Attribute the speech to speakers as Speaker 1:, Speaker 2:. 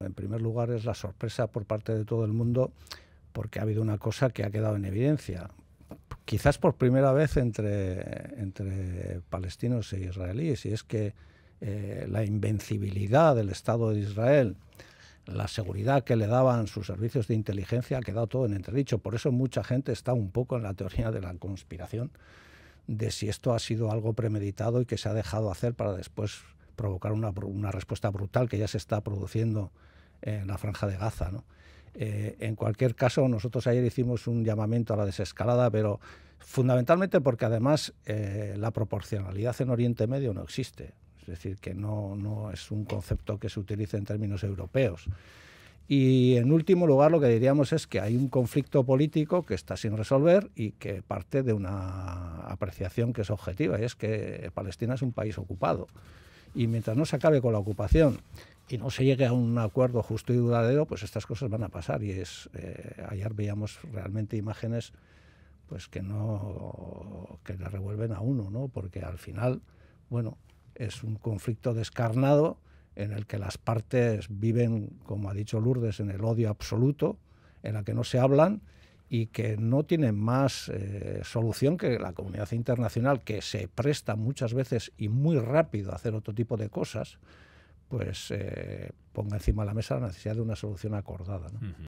Speaker 1: En primer lugar es la sorpresa por parte de todo el mundo porque ha habido una cosa que ha quedado en evidencia. Quizás por primera vez entre, entre palestinos e israelíes, y es que eh, la invencibilidad del Estado de Israel, la seguridad que le daban sus servicios de inteligencia, ha quedado todo en entredicho. Por eso mucha gente está un poco en la teoría de la conspiración, de si esto ha sido algo premeditado y que se ha dejado hacer para después provocar una, una respuesta brutal que ya se está produciendo en la franja de Gaza. ¿no? Eh, en cualquier caso, nosotros ayer hicimos un llamamiento a la desescalada, pero fundamentalmente porque además eh, la proporcionalidad en Oriente Medio no existe. Es decir, que no, no es un concepto que se utilice en términos europeos. Y en último lugar, lo que diríamos es que hay un conflicto político que está sin resolver y que parte de una apreciación que es objetiva, y es que Palestina es un país ocupado y mientras no se acabe con la ocupación y no se llegue a un acuerdo justo y duradero, pues estas cosas van a pasar. Y es eh, ayer veíamos realmente imágenes pues que no que le revuelven a uno, ¿no? Porque al final, bueno, es un conflicto descarnado en el que las partes viven, como ha dicho Lourdes, en el odio absoluto, en la que no se hablan y que no tiene más eh, solución que la comunidad internacional, que se presta muchas veces y muy rápido a hacer otro tipo de cosas, pues eh, ponga encima de la mesa la necesidad de una solución acordada.